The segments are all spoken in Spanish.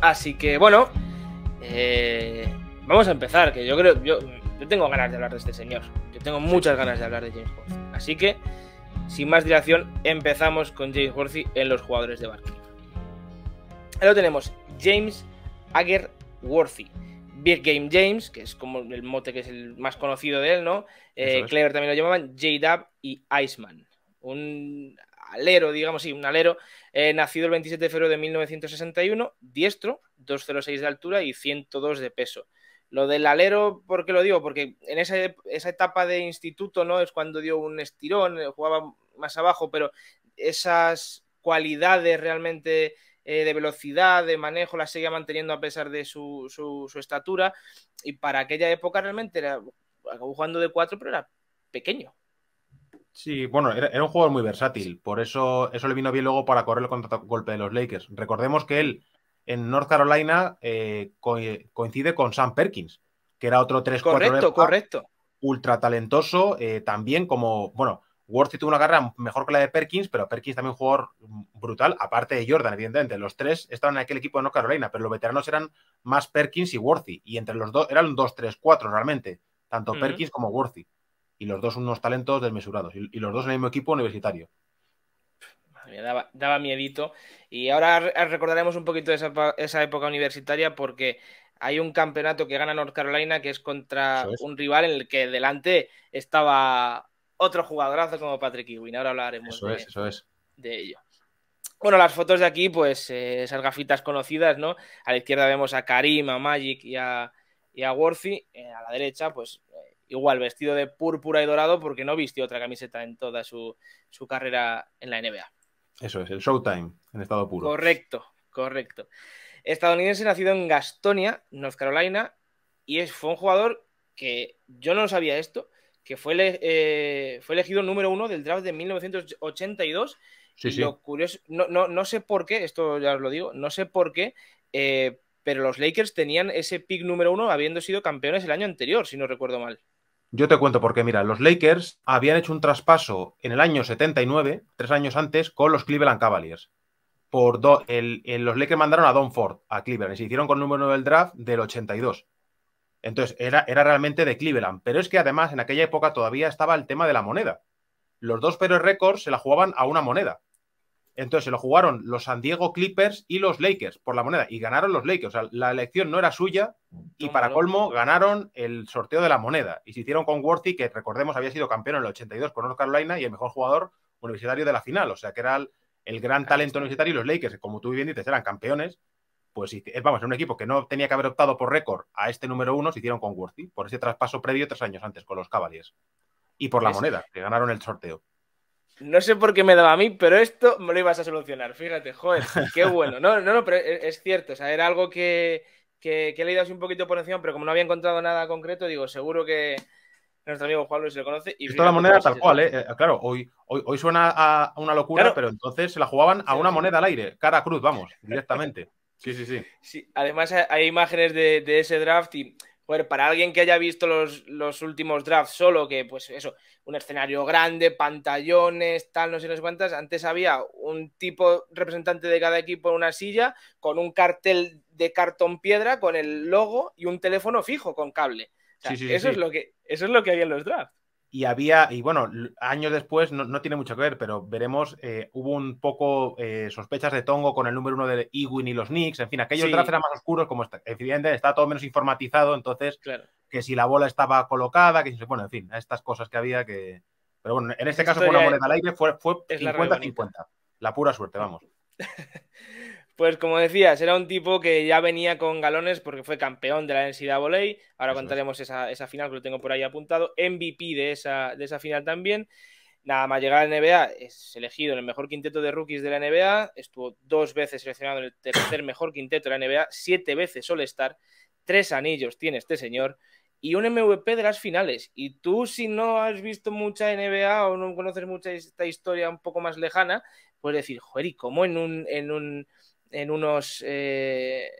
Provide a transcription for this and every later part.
Así que bueno, eh, vamos a empezar, que yo creo, yo, tengo ganas de hablar de este señor, yo tengo muchas ganas de hablar de James Worthy. Así que, sin más dilación, empezamos con James Worthy en los jugadores de Barkley. Ahí lo tenemos, James Agger Worthy. Big Game James, que es como el mote que es el más conocido de él, ¿no? Eh, Clever también lo llamaban, J-Dub y Iceman. Un alero, digamos, sí, un alero, eh, nacido el 27 de febrero de 1961, diestro, 206 de altura y 102 de peso. Lo del alero, ¿por qué lo digo? Porque en esa, etapa de instituto, ¿no? Es cuando dio un estirón, eh, jugaba más abajo, pero esas cualidades realmente eh, de velocidad, de manejo, las seguía manteniendo a pesar de su, su, estatura. Y para aquella época realmente era jugando de cuatro, pero era pequeño. Sí, bueno, era, un jugador muy versátil, por eso eso le vino bien luego para correr el golpe de los Lakers. Recordemos que él en North Carolina eh, coincide con Sam Perkins, que era otro 3 Correcto, correcto. Ultra talentoso, eh, también como, bueno, Worthy tuvo una carrera mejor que la de Perkins, pero Perkins también un jugador brutal, aparte de Jordan, evidentemente. Los tres estaban en aquel equipo de North Carolina, pero los veteranos eran más Perkins y Worthy. Y entre los dos eran 2-3-4 realmente, tanto Perkins como Worthy y los dos unos talentos desmesurados, y, los dos en el mismo equipo universitario. Me daba, daba, miedito. Y ahora recordaremos un poquito de esa, época universitaria porque hay un campeonato que gana North Carolina que es contra un rival en el que delante estaba otro jugadorazo como Patrick Ewing. Ahora hablaremos de, ello. Bueno, las fotos de aquí, pues eh, esas gafitas conocidas, ¿no? A la izquierda vemos a Karim, a Magic y a, y a Worthy. Eh, a la derecha, pues igual vestido de púrpura y dorado porque no vistió otra camiseta en toda su, su carrera en la NBA. Eso es, el Showtime, en estado puro. Correcto, correcto. Estadounidense nacido en Gastonia, North Carolina, y es, fue un jugador que yo no sabía esto, que fue, eh, fue elegido número uno del draft de 1982. Sí, sí. curioso, no, no, no, sé por qué, esto ya os lo digo, no sé por qué, eh, pero los Lakers tenían ese pick número uno habiendo sido campeones el año anterior, si no recuerdo mal. Yo te cuento porque, mira, los Lakers habían hecho un traspaso en el año 79, tres años antes, con los Cleveland Cavaliers. Por los Lakers mandaron a Don Ford a Cleveland y se hicieron con el número 9 del draft del 82. Entonces, era, era realmente de Cleveland. Pero es que además en aquella época todavía estaba el tema de la moneda. Los dos peores récords se la jugaban a una moneda. Entonces se lo jugaron los San Diego Clippers y los Lakers por la moneda y ganaron los Lakers. O sea, la elección no era suya y para colmo ganaron el sorteo de la moneda y se hicieron con Worthy, que recordemos había sido campeón en el 82 con North Carolina y el mejor jugador universitario de la final. O sea, que era el, gran talento universitario y los Lakers, como tú bien dices, eran campeones. Pues eh, vamos, un equipo que no tenía que haber optado por récord a este número uno, se hicieron con Worthy por ese traspaso previo tres años antes con los Cavaliers y por la moneda, que ganaron el sorteo no sé por qué me daba a mí, pero esto me lo ibas a solucionar. Fíjate, joder, qué bueno. No, no, no, pero e-, es cierto. O sea, era algo que, que, he leído así un poquito por encima, pero como no había encontrado nada concreto, digo, seguro que nuestro amigo Juan Luis lo conoce. Y toda la moneda tal cual, eh, ¿eh? Claro, hoy, hoy, suena a una locura, pero entonces se la jugaban a una moneda al aire, cara a cruz, vamos, directamente. Sí, sí, sí. sí además, hay imágenes de, de ese draft y para alguien que haya visto los, últimos drafts solo, que pues eso, un escenario grande, pantallones, tal, no sé, no cuántas, antes había un tipo representante de cada equipo en una silla con un cartel de cartón piedra con el logo y un teléfono fijo con cable. eso, Es lo que, eso es lo que había en los drafts y había, y bueno, años después, no, tiene mucho que ver, pero veremos, eh, hubo un poco eh, sospechas de Tongo con el número uno de Ewin y los Knicks, en fin, aquellos sí. más oscuro, como está, evidentemente está todo menos informatizado, entonces, que si la bola estaba colocada, que bueno, en fin, estas cosas que había que... Pero bueno, en este caso fue la moneda al aire, fue 50 la, 50, la pura suerte, vamos. Pues como decías, era un tipo que ya venía con galones porque fue campeón de la NCAA. Ahora contaremos esa, final que lo tengo por ahí apuntado. MVP de esa, de esa final también. Nada más llegar a la NBA, es elegido en el mejor quinteto de rookies de la NBA. Estuvo dos veces seleccionado en el tercer mejor quinteto de la NBA. Siete veces All-Star. Tres anillos tiene este señor. Y un MVP de las finales. Y tú, si no has visto mucha NBA o no conoces mucha esta historia un poco más lejana, puedes decir, joder, cómo en un, en un en unos, eh,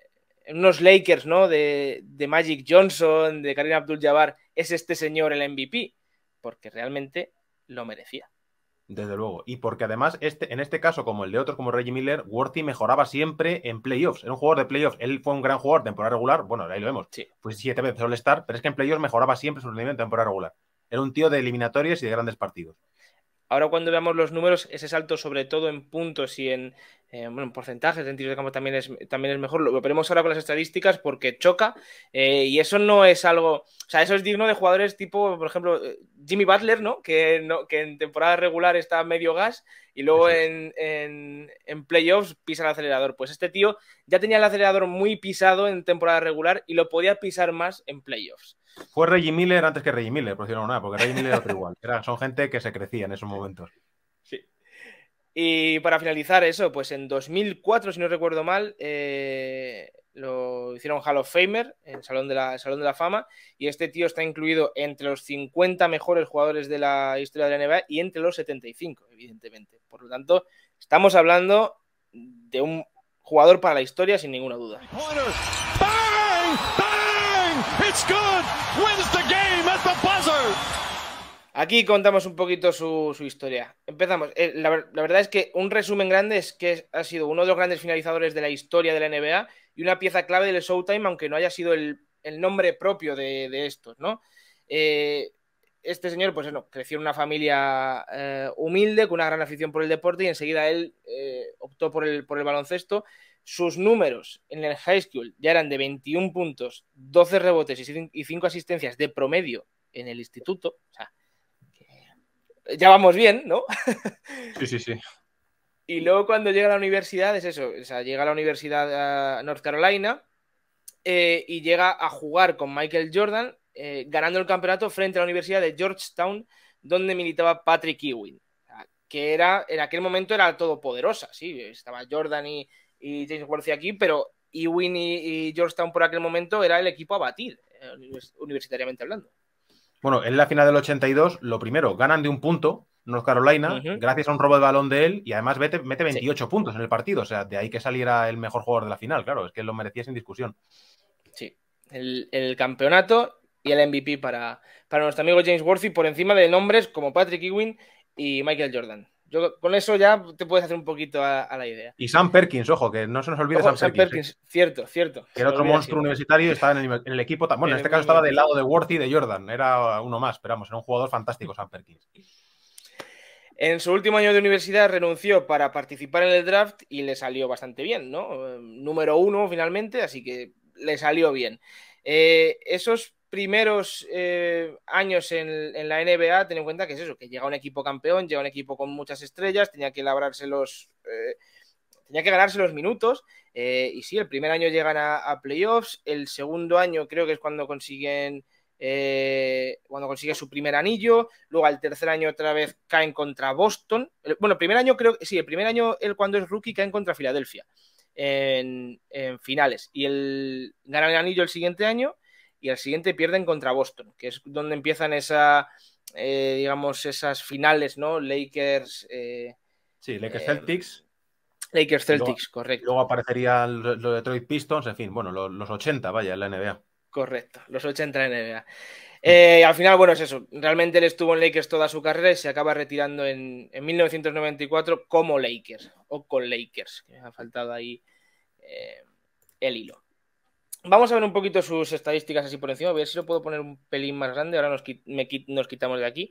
unos Lakers, ¿no? De, Magic Johnson, de Karim Abdul-Jabbar, es este señor el MVP, porque realmente lo merecía. Desde luego. Y porque además, este, en este caso, como el de otros, como Reggie Miller, Worthy mejoraba siempre en playoffs. Era un jugador de playoffs. Él fue un gran jugador de temporada regular. Bueno, ahí lo vemos. Sí. Fue siete veces All-Star, pero es que en playoffs mejoraba siempre su rendimiento en temporada regular. Era un tío de eliminatorias y de grandes partidos. Ahora cuando veamos los números, ese salto sobre todo en puntos y en, eh, bueno, en porcentajes en tiros de campo también es, también es mejor. Lo veremos ahora con las estadísticas porque choca eh, y eso no es algo, o sea, eso es digno de jugadores tipo, por ejemplo, eh, Jimmy Butler, ¿no? Que, no, que en temporada regular está medio gas y luego en, playoffs pisa el acelerador. Pues este tío ya tenía el acelerador muy pisado en temporada regular y lo podía pisar más en playoffs. Fue Reggie Miller antes que Reggie Miller, por no nada, porque Reggie Miller era otro igual. son gente que se crecía en esos momentos. Sí. Y para finalizar eso, pues en 2004, si no recuerdo mal, eh, lo hicieron Hall of Famer, el Salón de, la, el Salón de la Fama, y este tío está incluido entre los 50 mejores jugadores de la historia de la NBA y entre los 75, evidentemente. Por lo tanto, estamos hablando de un jugador para la historia sin ninguna duda. Aquí contamos un poquito su, historia. Empezamos. Eh, la, verdad es que un resumen grande es que ha sido uno de los grandes finalizadores de la historia de la NBA y una pieza clave del Showtime, aunque no haya sido el, nombre propio de, de estos, ¿no? Eh, este señor, pues no, creció en una familia eh, humilde, con una gran afición por el deporte y enseguida él optó por el, por el baloncesto sus números en el high school ya eran de 21 puntos, 12 rebotes y 5 asistencias de promedio en el instituto. ya vamos bien, ¿no? Sí, sí, sí. Y luego cuando llega a la universidad es eso, o sea, llega a la universidad North Carolina eh, y llega a jugar con Michael Jordan, eh, ganando el campeonato frente a la Universidad de Georgetown, donde militaba Patrick Ewing, que era, en aquel momento era todopoderosa, sí, estaba Jordan y, y James Worthy aquí, pero Ewing y, Georgetown por aquel momento era el equipo a batir, eh, universitariamente hablando. Bueno, en la final del 82, lo primero, ganan de un punto North Carolina, gracias a un robo de balón de él, y además mete, mete 28 puntos en el partido, o sea, de ahí que saliera el mejor jugador de la final, claro, es que lo merecía sin discusión. Sí, el, campeonato y el MVP para, para nuestro amigo James Worthy por encima de nombres como Patrick Ewing y Michael Jordan con eso ya te puedes hacer un poquito a, la idea. Y Sam Perkins, ojo, que no se nos olvide Sam, Perkins. Eh. Cierto, cierto. Que era otro monstruo universitario y estaba en el, equipo. Bueno, en, este caso estaba del lado de Worthy y de Jordan. Era uno más, pero vamos, era un jugador fantástico, Sam Perkins. En su último año de universidad renunció para participar en el draft y le salió bastante bien, ¿no? Em, número uno finalmente, así que le salió bien. Eh, esos primeros eh, años en, la NBA, ten en cuenta que es eso, que llega un equipo campeón, llega un equipo con muchas estrellas, tenía que labrarse los... Eh, tenía que ganarse los minutos. Eh, y sí, el primer año llegan a, playoffs, el segundo año creo que es cuando consiguen cuando consigue su primer anillo, luego al tercer año otra vez caen contra Boston. Bueno, el primer año creo que sí, el primer año él cuando es rookie caen contra Filadelfia en, en finales y el ganan el anillo el siguiente año y al siguiente pierden contra Boston, que es donde empiezan esa, eh, digamos, esas finales, ¿no? Lakers. Eh, sí, Lakers eh, Celtics. Lakers Celtics, correcto. Luego aparecería los Detroit Pistons, en fin, bueno, los, 80, vaya, en la NBA. Correcto, los 80 en NBA. al final, bueno, es eso. Realmente él estuvo en Lakers toda su carrera y se acaba retirando en, en 1994 como Lakers o con Lakers. Que ha faltado ahí el hilo. Vamos a ver un poquito sus estadísticas así por encima. A ver si lo puedo poner un pelín más grande. Ahora nos, nos quitamos de aquí.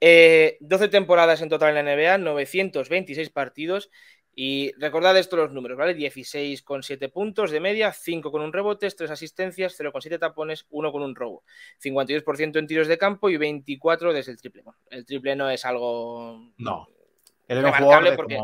12 eh, temporadas en total en la NBA, 926 partidos. Y recordad esto los números, ¿vale? 16,7 puntos de media, 5 con un rebote, 3 asistencias, con 0,7 tapones, 1 con un robo. 52% en tiros de campo y 24 desde el triple. el triple no es algo... No. Él era porque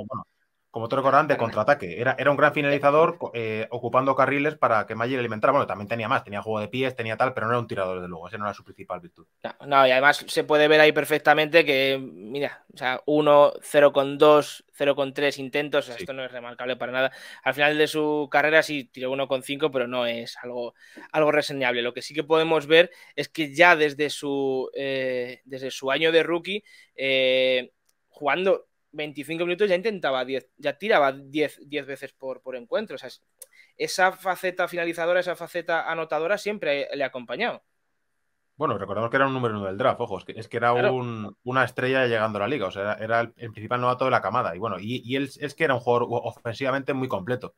como te recordarán, de contraataque. Era, era un gran finalizador eh, ocupando carriles para que Mayer alimentara. Bueno, también tenía más, tenía juego de pies, tenía tal, pero no era un tirador, desde luego. Ese no era su principal virtud. No, y además se puede ver ahí perfectamente que, mira, o sea, 1, 0,2, 0,3 intentos. Esto no es remarcable para nada. Al final de su carrera sí tiró 1,5, pero no es algo, algo reseñable. Lo que sí que podemos ver es que ya desde su, eh, desde su año de rookie, eh, jugando 25 minutos ya intentaba 10, ya tiraba 10, veces por, por encuentro. O sea, esa faceta finalizadora, esa faceta anotadora siempre le ha acompañado. Bueno, recordamos que era un número uno del draft, ojo, es que, era una estrella llegando a la liga, o sea, era, el, principal novato de la camada. Y bueno, y, él es que era un jugador ofensivamente muy completo.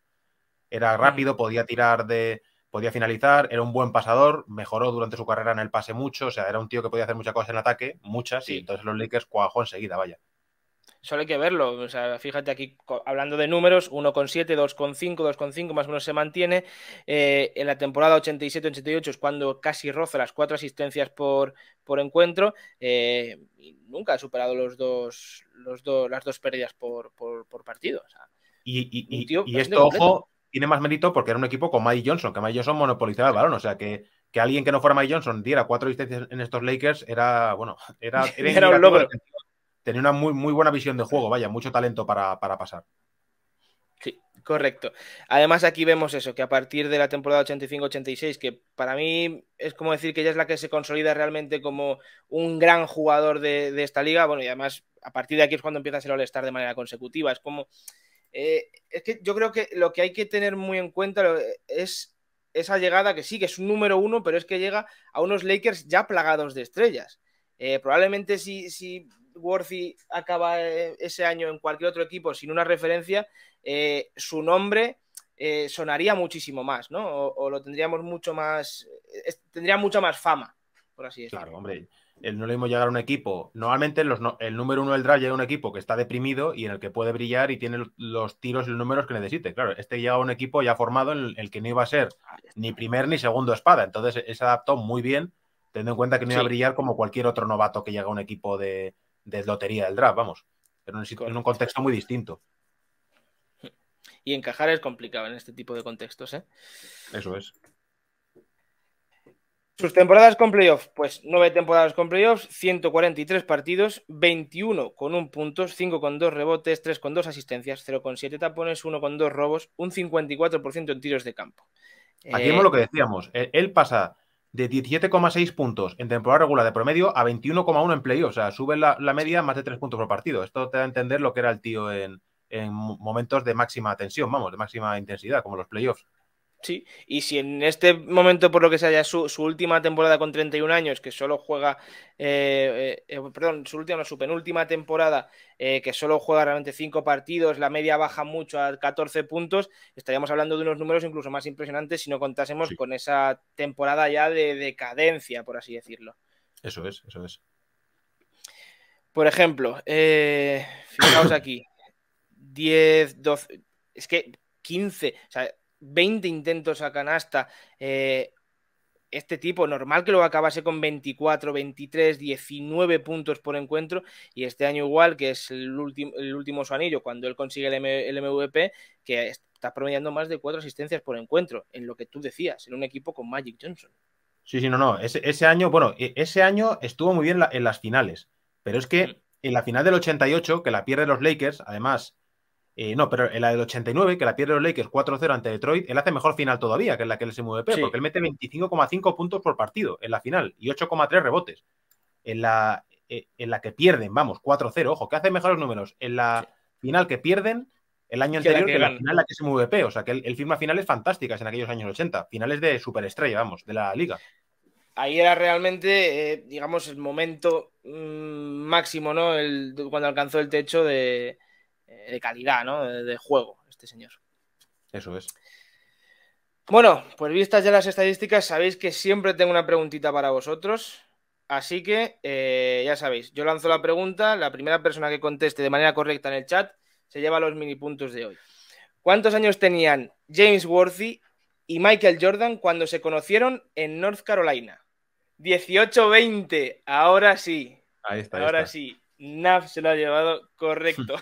Era mm. rápido, podía tirar de, podía finalizar, era un buen pasador, mejoró durante su carrera en el pase mucho, o sea, era un tío que podía hacer muchas cosas en ataque, muchas, y entonces los Lakers cuajó enseguida, vaya. Solo hay que verlo. O sea, fíjate aquí, hablando de números, 1,7, 2,5, 2,5, más o menos se mantiene. Eh, en la temporada 87-88 es cuando casi roza las cuatro asistencias por, por encuentro. Eh, nunca ha superado los dos, los dos, las dos pérdidas por, por, partido. y, y, esto, ojo, tiene más mérito porque era un equipo con Mike Johnson, que Mike Johnson monopolizaba el balón. O sea que alguien que no fuera Mike Johnson diera cuatro asistencias en estos Lakers era, bueno, era, era un logro tenía una muy, muy buena visión de juego, vaya, mucho talento para, pasar. Sí, correcto. Además, aquí vemos eso, que a partir de la temporada 85-86, que para mí es como decir que ya es la que se consolida realmente como un gran jugador de, esta liga, bueno, y además a partir de aquí es cuando empieza a ser All-Star de manera consecutiva. Es como. Eh, es que yo creo que lo que hay que tener muy en cuenta es esa llegada que sí, que es un número uno, pero es que llega a unos Lakers ya plagados de estrellas. Eh, probablemente si, si Worthy acaba eh, ese año en cualquier otro equipo sin una referencia, eh, su nombre eh, sonaría muchísimo más, ¿no? O, lo tendríamos mucho más, tendría mucha más fama, por así decirlo. Claro, hombre, el no le hemos llegar a un equipo. Normalmente el número uno del draft llega a un equipo que está deprimido y en el que puede brillar y tiene los tiros y los números que necesite. Claro, este llega a un equipo ya formado en el que no iba a ser ah, ni primer ni segundo espada. Entonces e-, e-, se adaptó muy bien, teniendo en cuenta que no iba a brillar como cualquier otro novato que llega a un equipo de, de lotería del draft, vamos. Pero en un, contexto muy distinto. Y encajar es complicado en este tipo de contextos, ¿eh? Eso es. Sus temporadas con playoffs, pues nueve temporadas con playoffs, 143 partidos, 21 con un puntos, 5 con dos rebotes, 3 con dos asistencias, 0 con siete tapones, 1 con dos robos, un 54% en tiros de campo. Aquí vemos eh, lo que decíamos, e-, él pasa de 17,6 puntos en temporada regular de promedio a 21,1 en playoff. O sea, sube la, media más de 3 puntos por partido. Esto te da a entender lo que era el tío en, en momentos de máxima tensión, vamos, de máxima intensidad, como los playoffs. Sí, y si en este momento, por lo que sea, ya su, última temporada con 31 años, que solo juega, eh, eh, eh, perdón, su última, su penúltima temporada, que solo juega realmente 5 partidos, la media baja mucho a 14 puntos, estaríamos hablando de unos números incluso más impresionantes si no contásemos con esa temporada ya de decadencia, por así decirlo. Eso es, eso es. Por ejemplo, fijaos aquí, 10, 12, es que 15, o sea, 20 intentos a canasta. Eh, este tipo, normal que lo acabase con 24, 23, 19 puntos por encuentro, y este año igual, que es el, el último su anillo, cuando él consigue el, MVP, que está promediando más de cuatro asistencias por encuentro, en lo que tú decías, en un equipo con Magic Johnson. Sí, sí, no, no. Ese, año, bueno, e, ese año estuvo muy bien en las finales, pero es que mm. en la final del 88, que la pierde los Lakers, además, eh, no, pero en la del 89, que la pierde los Lakers 4-0 ante Detroit, él hace mejor final todavía, que en la que él se mueve porque él mete 25,5 puntos por partido en la final y 8,3 rebotes. En la, eh, en la que pierden, vamos, 4-0, ojo, que hace mejores números en la final que pierden el año anterior que, la final en la que mueve O sea, que el, firma finales fantásticas en aquellos años 80, finales de superestrella, vamos, de la liga ahí era realmente, eh, digamos, el momento mm, máximo, ¿no? El, cuando alcanzó el techo de, de calidad, ¿no? De juego, este señor. Eso es. Bueno, pues vistas ya las estadísticas, sabéis que siempre tengo una preguntita para vosotros. Así que eh, ya sabéis, yo lanzo la pregunta, la primera persona que conteste de manera correcta en el chat se lleva los mini puntos de hoy. ¿Cuántos años tenían James Worthy y Michael Jordan cuando se conocieron en North Carolina? 18-20, ahora sí. Ahí está. Ahora sí. Nav se lo ha llevado correcto.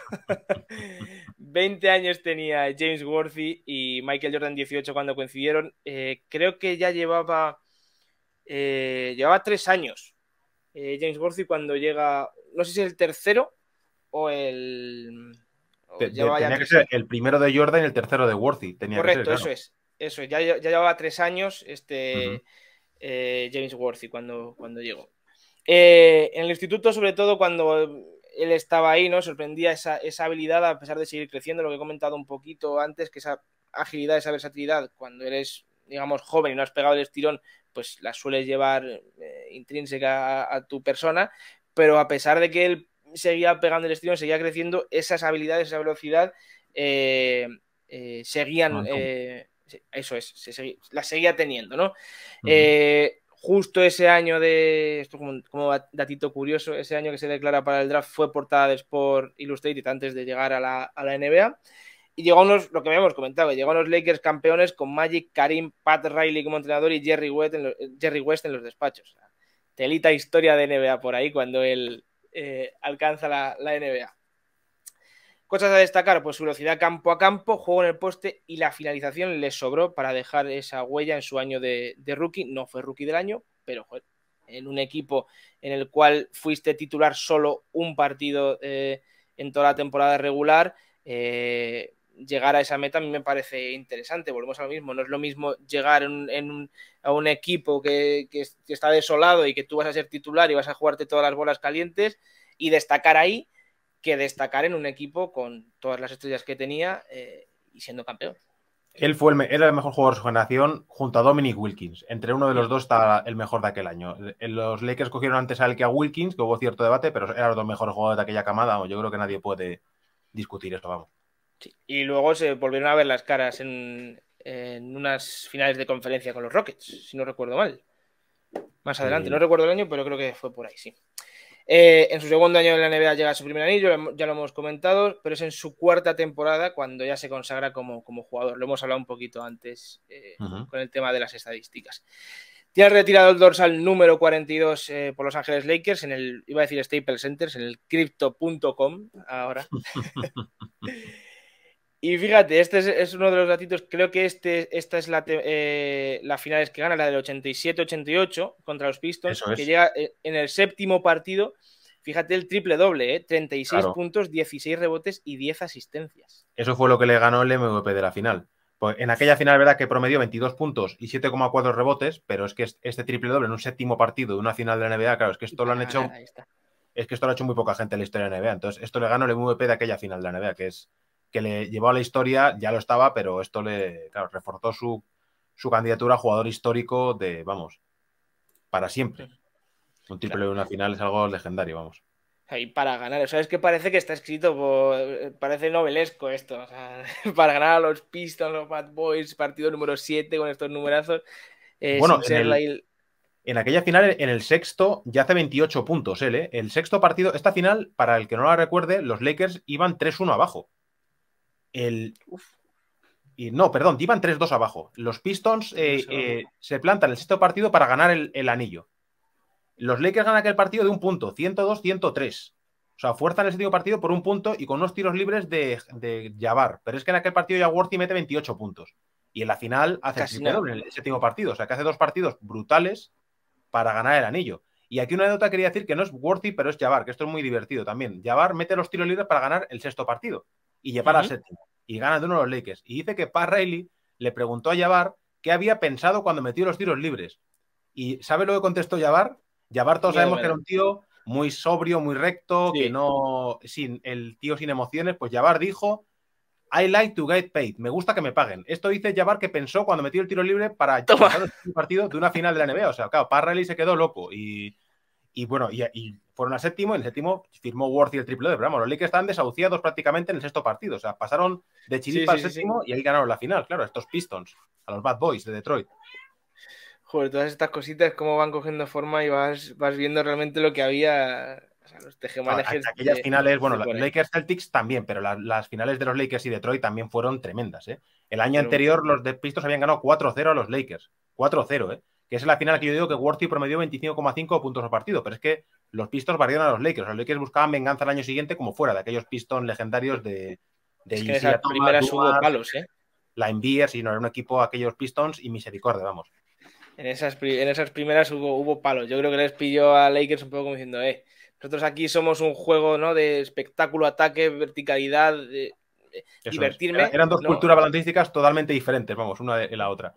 20 años tenía James Worthy y Michael Jordan 18 cuando coincidieron. Eh, creo que ya llevaba, eh, llevaba tres años eh, James Worthy cuando llega, no sé si es el tercero o el... tenía que ser el primero de Jordan y el tercero de Worthy. Tenía correcto, eso es. Eso, ya, ya llevaba tres años este, eh, James Worthy cuando, cuando llegó. Eh, en el instituto, sobre todo cuando él estaba ahí, ¿no? Sorprendía esa, habilidad a pesar de seguir creciendo, lo que he comentado un poquito antes, que esa agilidad, esa versatilidad, cuando eres, digamos, joven y no has pegado el estirón, pues la sueles llevar eh, intrínseca a, tu persona, pero a pesar de que él seguía pegando el estirón, seguía creciendo, esas habilidades, esa velocidad, eh, seguían... eso es, seguía, la seguía teniendo, ¿no? Justo ese año de, esto como, datito curioso, ese año que se declara para el draft fue portada de Sport Illustrated antes de llegar a la, NBA. Y llegó a unos, lo que habíamos comentado, llegó a Lakers campeones con Magic, Karim, Pat Riley como entrenador y Jerry West en los, Jerry West en los despachos. Telita historia de NBA por ahí cuando él eh, alcanza la NBA. Cosas a destacar, pues su velocidad campo a campo, juego en el poste y la finalización le sobró para dejar esa huella en su año de, rookie. No fue rookie del año, pero en un equipo en el cual fuiste titular solo un partido eh, en toda la temporada regular, eh, llegar a esa meta a mí me parece interesante. Volvemos a lo mismo, no es lo mismo llegar en, a un equipo que está desolado y que tú vas a ser titular y vas a jugarte todas las bolas calientes y destacar ahí que destacar en un equipo con todas las estrellas que tenía eh, y siendo campeón. Él fue el, era el mejor jugador de su generación junto a Dominic Wilkins. Entre uno de los dos está el mejor de aquel año. Eh, los Lakers cogieron antes a él que a Wilkins, que hubo cierto debate, pero eran los dos mejores jugadores de aquella camada. Yo creo que nadie puede discutir eso, vamos. Y luego se volvieron a ver las caras en, unas finales de conferencia con los Rockets, si no recuerdo mal. Más adelante, no recuerdo el año, pero creo que fue por ahí, sí. Eh, en su segundo año en la NBA llega a su primer anillo, ya lo hemos comentado, pero es en su cuarta temporada cuando ya se consagra como, como jugador. Lo hemos hablado un poquito antes eh, con el tema de las estadísticas. Tiene retirado el dorsal número 42 eh, por Los Ángeles Lakers en el, iba a decir Staples Centers, en el crypto.com ahora. Y fíjate, este es, uno de los datitos, creo que este, esta es la, eh, la final que gana, la del 87-88 contra los Pistons, que llega eh, en el séptimo partido. Fíjate el triple doble, ¿eh? 36 puntos, 16 rebotes y 10 asistencias. Eso fue lo que le ganó el MVP de la final. Pues en aquella final, verdad que promedió 22 puntos y 7,4 rebotes, pero es que este triple doble en un séptimo partido de una final de la NBA, claro, es que esto lo han ah, hecho. es que esto lo ha hecho muy poca gente en la historia de la NBA. Entonces, esto le ganó el MVP de aquella final de la NBA, que es que le llevó a la historia, ya lo estaba, pero esto le claro, reforzó su, su candidatura a jugador histórico de, vamos, para siempre. Un triple de una final es algo legendario, vamos. Y para ganar, o sea, es que parece que está escrito, parece novelesco esto, para ganar a los Pistons, los Bad Boys, partido número 7 con estos numerazos. Eh, bueno, en, en, aquella final, en el sexto, ya hace 28 puntos él, ¿eh? El sexto partido, esta final, para el que no la recuerde, los Lakers iban 3-1 abajo. El, y no, perdón, iban 3-2 abajo. Los Pistons eh, eh, se plantan el sexto partido para ganar el, anillo. Los Lakers ganan aquel partido de un punto, 102-103. O sea, fuerzan el séptimo partido por un punto y con unos tiros libres de, de Jabbar. Pero es que en aquel partido ya Worthy mete 28 puntos. Y en la final hace el en el séptimo partido. O sea, que hace dos partidos brutales para ganar el anillo. Y aquí una anécdota quería decir que no es Worthy, pero es Jabbar, que esto es muy divertido también. Jabbar mete los tiros libres para ganar el sexto partido y lleva a Y gana de uno de los Lakers. Y dice que Pat Riley le preguntó a Jabbar qué había pensado cuando metió los tiros libres. ¿Y sabe lo que contestó Jabar Jabar todos sabemos que era un tío muy sobrio, muy recto, que no. Sin, el tío sin emociones. Pues Jabar dijo: I like to get paid. Me gusta que me paguen. Esto dice Jabbar que pensó cuando metió el tiro libre para el partido de una final de la NBA. O sea, claro, Pat Riley se quedó loco y y bueno, y, fueron al séptimo, y en el séptimo firmó Worth y el triple de pero vamos, los Lakers estaban desahuciados prácticamente en el sexto partido, o sea, pasaron de Chilipa séptimo y ahí ganaron la final, claro, a estos Pistons, a los Bad Boys de Detroit. Joder, todas estas cositas, cómo van cogiendo forma y vas, vas viendo realmente lo que había, o sea, los aquellas finales, bueno, los Lakers-Celtics también, pero las finales de los Lakers y Detroit también fueron tremendas, ¿eh? El año anterior los de Pistons habían ganado 4-0 a los Lakers, 4-0, ¿eh? que es la final que yo digo que Worthy promedió 25,5 puntos por partido, pero es que los Pistons barrieron a los Lakers, los Lakers buscaban venganza el año siguiente como fuera de aquellos Pistons legendarios de... de es que esas primeras hubo palos, ¿eh? La NBA si no era un equipo aquellos Pistons y misericordia, vamos. En esas, en esas primeras hubo, palos, yo creo que les pilló a Lakers un poco como diciendo, eh, nosotros aquí somos un juego ¿no? de espectáculo, ataque, verticalidad, eh, divertirme. eran dos culturas baloncísticas totalmente diferentes, vamos, una de la otra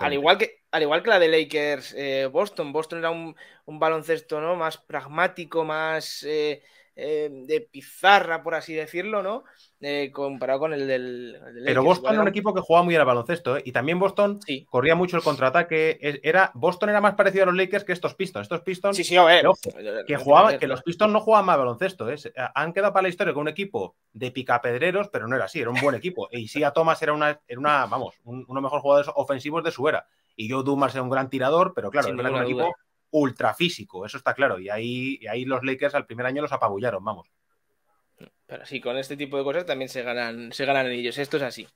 al, igual que, al igual que la de Lakers eh, Boston. Boston era un, un baloncesto ¿no? más pragmático, más. Eh, eh, de pizarra, por así decirlo, ¿no? Eh, comparado con el del. Pero Boston era un equipo que jugaba muy bien al baloncesto, ¿eh? y también Boston corría mucho el contraataque. Era, Boston era más parecido a los Lakers que estos Pistons. Estos Pistons. que, que los Pistons no jugaban más baloncesto. Han quedado para la historia con un equipo de picapedreros, pero no era así, era un buen equipo. Y sí, a Thomas era una, era una vamos, uno de los mejores jugadores ofensivos de su era. Y yo Dumas era un gran tirador, pero claro, era un equipo Ultrafísico, eso está claro. Y ahí, ahí los Lakers al primer año los apabullaron, vamos. Pero sí, con este tipo de cosas también se ganan, se ganan anillos. Esto es así.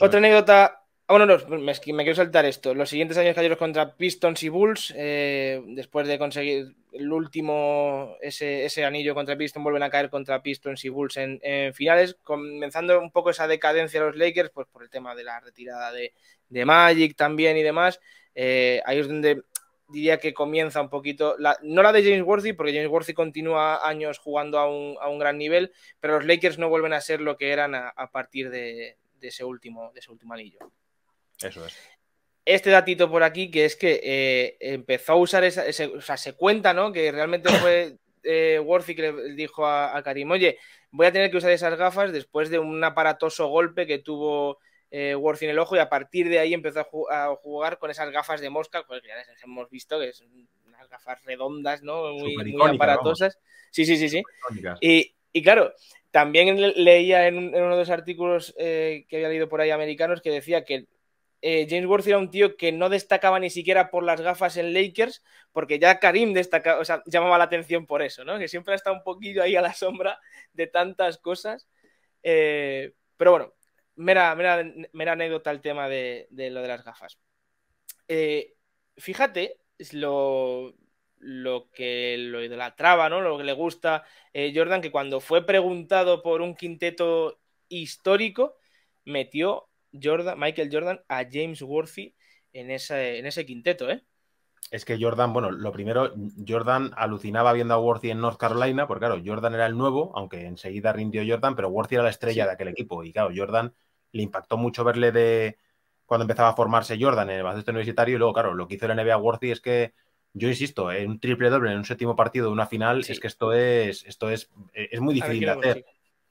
Otra anécdota. Ah, bueno, me, quiero saltar esto. Los siguientes años cayeron contra Pistons y Bulls. Eh, después de conseguir el último, ese, anillo contra Pistons, vuelven a caer contra Pistons y Bulls en, finales. Comenzando un poco esa decadencia de los Lakers, pues por el tema de la retirada de, Magic también y demás. Eh, ahí es donde diría que comienza un poquito, no la de James Worthy, porque James Worthy continúa años jugando a un, gran nivel, pero los Lakers no vuelven a ser lo que eran a, partir de, ese último, de ese último anillo. Eso es. Este datito por aquí, que es que eh, empezó a usar o sea, se cuenta, ¿no? Que realmente fue eh, Worthy que le dijo a Karim, oye, voy a tener que usar esas gafas después de un aparatoso golpe que tuvo eh, Worth en el ojo y a partir de ahí empezó a, jugar con esas gafas de mosca, pues ya las hemos visto que es unas gafas redondas, ¿no? Muy, aparatosas. Sí, sí, sí, sí. Y, claro, también leía en, uno de los artículos eh, que había leído por ahí americanos que decía que eh, James Worth era un tío que no destacaba ni siquiera por las gafas en Lakers, porque ya Karim destacaba, o sea, llamaba la atención por eso, ¿no? Que siempre ha estado un poquillo ahí a la sombra de tantas cosas. pero bueno, mera, mera, anécdota el tema de, lo de las gafas. Eh, fíjate lo, lo, que lo idolatraba, ¿no? Lo que le gusta eh, Jordan, que cuando fue preguntado por un quinteto histórico, metió Jordan, Michael Jordan a James Worthy en ese, en ese quinteto, ¿eh? Es que Jordan, bueno, lo primero, Jordan alucinaba viendo a Worthy en North Carolina, porque claro, Jordan era el nuevo, aunque enseguida rindió Jordan, pero Worthy era la estrella de aquel equipo. Y claro, Jordan le impactó mucho verle de cuando empezaba a formarse Jordan en el baloncesto universitario y luego, claro, lo que hizo la NBA Worthy es que, yo insisto, en eh, un triple doble en un séptimo partido de una final es que esto es, esto es, eh, es muy difícil de hacer.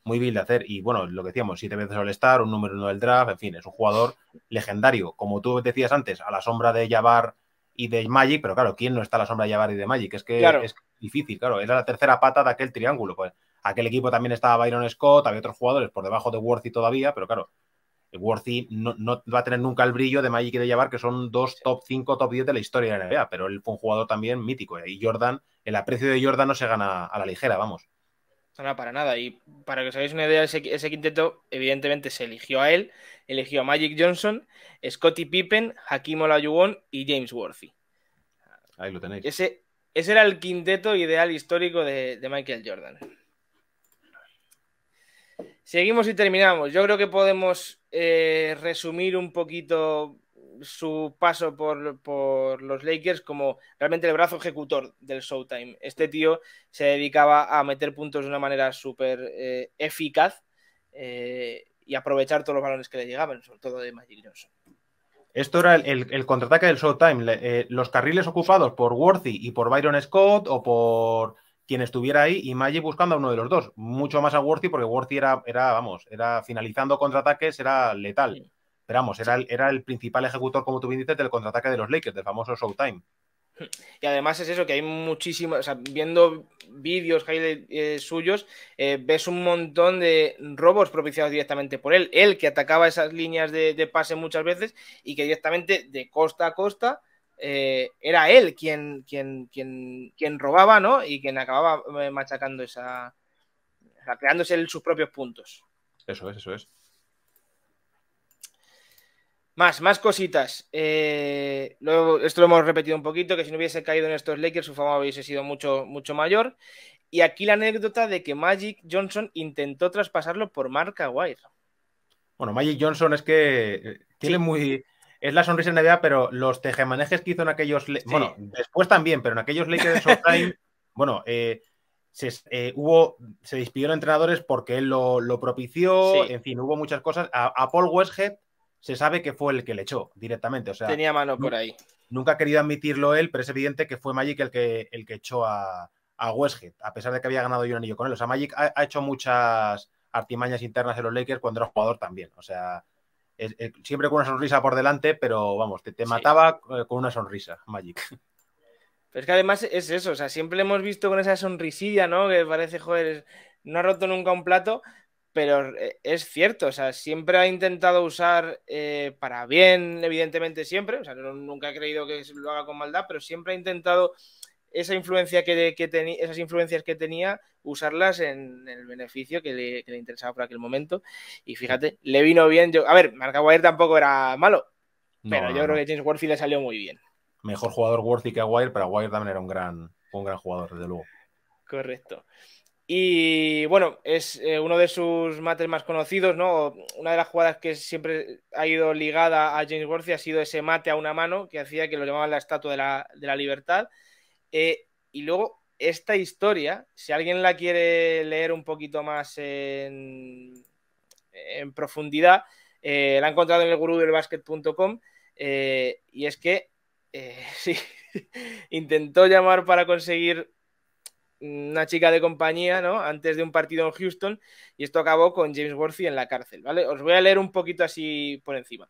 Muy difícil de hacer. Y bueno, lo que decíamos, siete veces al estar, un número uno del draft, en fin, es un jugador legendario. Como tú decías antes, a la sombra de Jabbar y de Magic, pero claro, ¿quién no está a la sombra de Jabbar y de Magic? Es que es difícil, claro. Era la tercera pata de aquel triángulo. Pues, aquel equipo también estaba Byron Scott, había otros jugadores por debajo de Worthy todavía, pero claro, Worthy no, va a tener nunca el brillo de Magic y de Jabbar, que son dos top 5, top 10 de la historia de la NBA, pero él fue un jugador también mítico. Y Jordan, el aprecio de Jordan no se gana a la ligera, vamos. No, para nada. Y para que os hagáis una idea, ese, ese, quinteto, evidentemente, se eligió a él, eligió a Magic Johnson, Scottie Pippen, Hakim Olajuwon y James Worthy. Ahí lo tenéis. Ese, era el quinteto ideal histórico de Michael Jordan. Seguimos y terminamos. Yo creo que podemos eh, resumir un poquito su paso por, los Lakers como realmente el brazo ejecutor del Showtime. Este tío se dedicaba a meter puntos de una manera súper eh, eficaz eh, y aprovechar todos los balones que le llegaban, sobre todo de Magic Esto era el, contraataque del Showtime. los carriles ocupados por Worthy y por Byron Scott o por quien estuviera ahí y Magic buscando a uno de los dos, mucho más a Worthy porque Worthy era, era vamos, era finalizando contraataques, era letal. Pero vamos, era el, era el principal ejecutor, como tú bien dices, del contraataque de los Lakers, del famoso Showtime. Y además es eso, que hay muchísimos, o sea, viendo vídeos eh, suyos, eh, ves un montón de robos propiciados directamente por él. Él que atacaba esas líneas de pase muchas veces y que directamente de costa a costa eh, era él quien, quien, quien, quien robaba, ¿no? Y quien acababa eh, machacando esa. creándose sus propios puntos. Eso es, eso es. Más, más cositas. Eh, esto lo hemos repetido un poquito, que si no hubiese caído en estos Lakers, su fama hubiese sido mucho, mucho mayor. Y aquí la anécdota de que Magic Johnson intentó traspasarlo por marca Aguirre. Bueno, Magic Johnson es que tiene muy, es la sonrisa de Navidad, pero los tejemanejes que hizo en aquellos. Bueno, después también, pero en aquellos Lakers of Time, bueno, eh, se, eh, hubo, se despidieron entrenadores porque él lo, propició, en fin, hubo muchas cosas. A, Paul Westhead se sabe que fue el que le echó directamente, o sea. Tenía mano por ahí. Nunca ha querido admitirlo él, pero es evidente que fue Magic el que, el que echó a, Westhead, a pesar de que había ganado yo un anillo con él. O sea, Magic ha, ha hecho muchas artimañas internas en los Lakers cuando era jugador también, o sea eh, siempre con una sonrisa por delante, pero vamos, te, te mataba eh, con una sonrisa, Magic. Pero es que además es eso, o sea, siempre hemos visto con esa sonrisilla, ¿no? Que parece, joder, no ha roto nunca un plato, pero eh, es cierto, o sea, siempre ha intentado usar para bien, evidentemente siempre, o sea, nunca he creído que lo haga con maldad, pero siempre ha intentado esa influencia que, tenía, esas influencias que tenía, usarlas en, el beneficio que le, interesaba por aquel momento. Y fíjate, le vino bien. Yo, a ver, Mark Aguirre tampoco era malo, pero yo creo que James Worthy le salió muy bien. Mejor jugador Worthy que Aguirre, pero Aguirre también era un gran, un gran jugador, desde luego. Correcto. Y bueno, es eh, uno de sus mates más conocidos, ¿no? Una de las jugadas que siempre ha ido ligada a James Worthy ha sido ese mate a una mano que hacía que lo llamaban la estatua de la, de la libertad. Eh, y luego, esta historia, si alguien la quiere leer un poquito más en, profundidad, eh, la ha encontrado en el gurú del basket.com eh, y es que sí, intentó llamar para conseguir una chica de compañía, ¿no? Antes de un partido en Houston y esto acabó con James Worthy en la cárcel, ¿vale? Os voy a leer un poquito así por encima.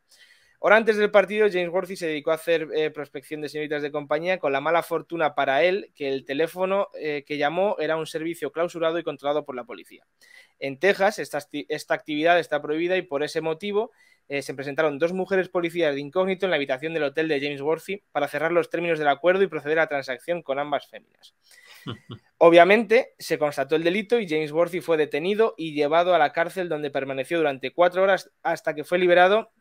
Ahora antes del partido, James Worthy se dedicó a hacer eh, prospección de señoritas de compañía con la mala fortuna para él que el teléfono eh, que llamó era un servicio clausurado y controlado por la policía. En Texas esta, actividad está prohibida y por ese motivo eh, se presentaron dos mujeres policías de incógnito en la habitación del hotel de James Worthy para cerrar los términos del acuerdo y proceder a la transacción con ambas féminas. Obviamente se constató el delito y James Worthy fue detenido y llevado a la cárcel donde permaneció durante cuatro horas hasta que fue liberado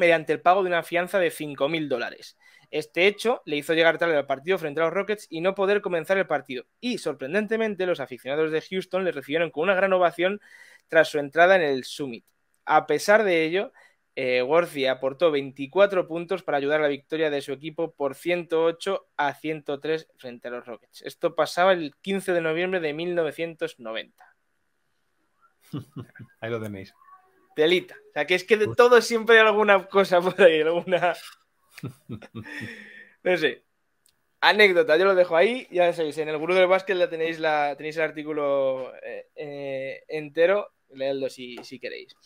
mediante el pago de una fianza de 5.000 dólares. Este hecho le hizo llegar tarde al partido frente a los Rockets y no poder comenzar el partido. Y sorprendentemente, los aficionados de Houston le recibieron con una gran ovación tras su entrada en el Summit. A pesar de ello, eh, Worthy aportó 24 puntos para ayudar a la victoria de su equipo por 108 a 103 frente a los Rockets. Esto pasaba el 15 de noviembre de 1990. Ahí lo tenéis telita. O sea, que es que de todo siempre hay alguna cosa por ahí, alguna... no sé. Anécdota, yo lo dejo ahí, ya sabéis, en el grupo del básquet la tenéis, la, tenéis el artículo eh, eh, entero, leedlo si, queréis.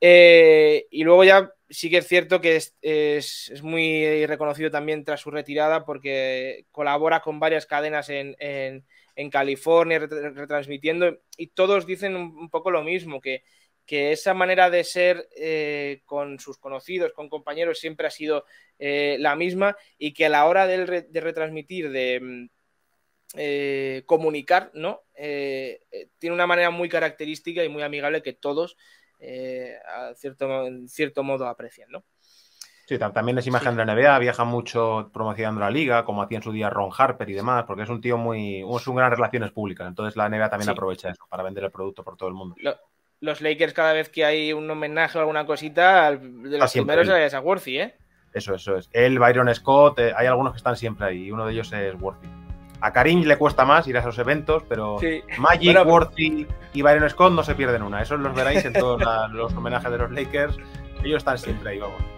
Eh, y luego ya sí que es cierto que es, muy reconocido también tras su retirada porque colabora con varias cadenas en, California retransmitiendo y todos dicen un poco lo mismo, que que esa manera de ser eh, con sus conocidos, con compañeros, siempre ha sido eh, la misma y que a la hora de, retransmitir, de mm, eh, comunicar, ¿no? tiene una manera muy característica y muy amigable que todos, cierto, en cierto modo, aprecian, ¿no? Sí, también es imagen de la NBA, viaja mucho promocionando la liga, como hacía en su día Ron Harper y demás, porque es un tío muy. es un gran relaciones públicas. Entonces la NBA también aprovecha eso para vender el producto por todo el mundo los Lakers cada vez que hay un homenaje o alguna cosita, de los primeros es a Worthy, ¿eh? Eso, eso es. Él, Byron Scott, eh, hay algunos que están siempre ahí, y uno de ellos es Worthy. A Karim le cuesta más ir a esos eventos, pero Magic, Worthy y Byron Scott no se pierden una. eso los veréis en todos los homenajes de los Lakers. Ellos están siempre ahí, vamos.